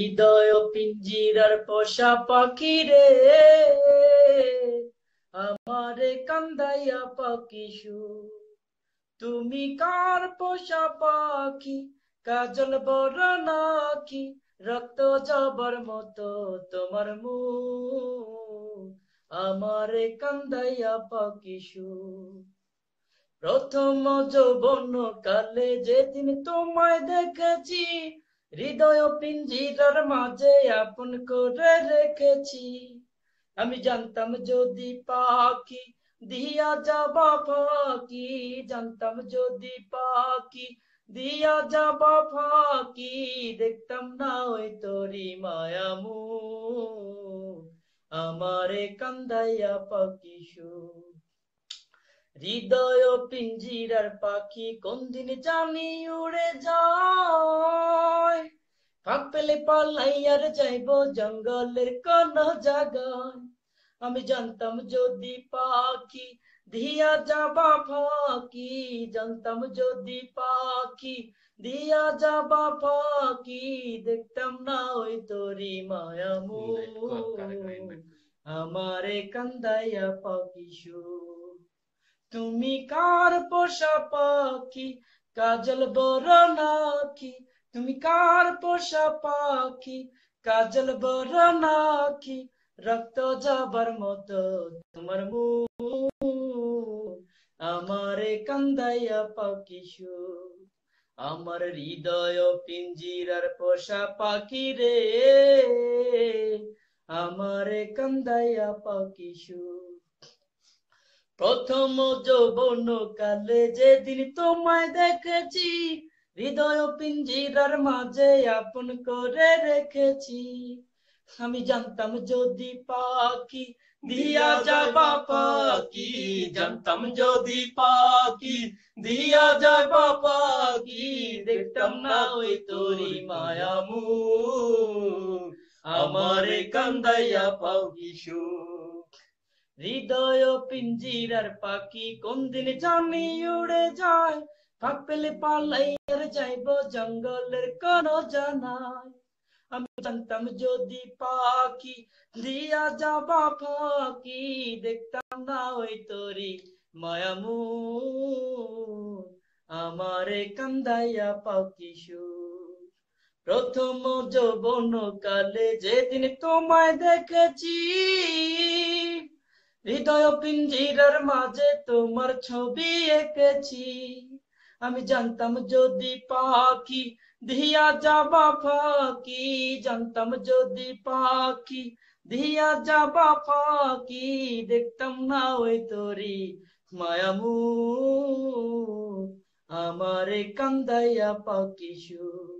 হৃদয় পিঞ্জিরার পশা পাখি রে আমারে কান্দাইয়া পাখিসু তুমি কার পোষা পাখি কাজল বড় নাকি রক্ত জবর মতো তোমার মু আমারে কান্দাইয়া পাখিসু প্রথম যৌবন কালে যেদিন তোমায় দেখেছি হৃদয় পিঞ্জিরার মাঝে আপন করে রেখেছি আমি জানতাম যদি পাখি দিয়া যাবা ফাঁকি জানতাম যদি পাখি দিয়া যাবা ফাঁকি দেখতাম না ওই তোরি মায়ামু আমারে কান্দাইয়া সু হৃদয় পিঞ্জিরার পাখি কোন দিন জানি উড়ে যায় ফাঁক পেলে পালাইয়ার যাইব জঙ্গলের কোন জাগায় আমি জানতাম যদি পাখি দিয়া যাবা ফাঁকি জানতাম যদি পাখি দিয়া যাবা ফাঁকি দেখতাম না ওই তোরি মায়ামু আমারে কান্দাইয়া পাখি সুর তুমি কার পোষা পাখি কাজল বড় নাকি তুমি কার পোষা পাখি কাজল বড় নাকি রক্ত যাবার মত তোমার মু আমারে কান্দাইয়া পাকিসু আমার হৃদয় পিঞ্জিরার পোষা পাখি রে আমারে কান্দাইয়া পাকিসু প্রথম যৌবন কালে যেদিন তোমায় দেখেছি হৃদয় পিঞ্জিরার মাঝে আপন করে রেখেছি আমি জানতাম যদি পাখি দিয়া যাবা পাখি জানতাম যদি পাখি দিয়া যাবা পাখি দেখতাম না ওই তোরি মায়ামু আমারে কান্দাইয়া পাও কিশোর হৃদয় পিঞ্জিরার পাখি কোন দিন জানি উড়ে যায় ফাঁক পেলে পালাইয়ার যাইব জঙ্গলের কোন জানায় আমি জানতাম যদি পাখি দিয়া যাবা পাখি দেখতাম না ওই তোরি মায়ামু আমারে কান্দাইয়া পাখি সুর প্রথম যৌবন কালে যেদিন তোমায় দেখেছি হৃদয় পিঞ্জিরার মাঝে তোমার ছবি এঁকেছি আমি জানতাম যদি পাখি দিয়া যাবা ফাঁকি জানতাম যদি পাখি দিয়া যাবা ফাঁকি দেখতাম না ওই তোরি মায়ামু আমারে কান্দাইয়া পাখি সুর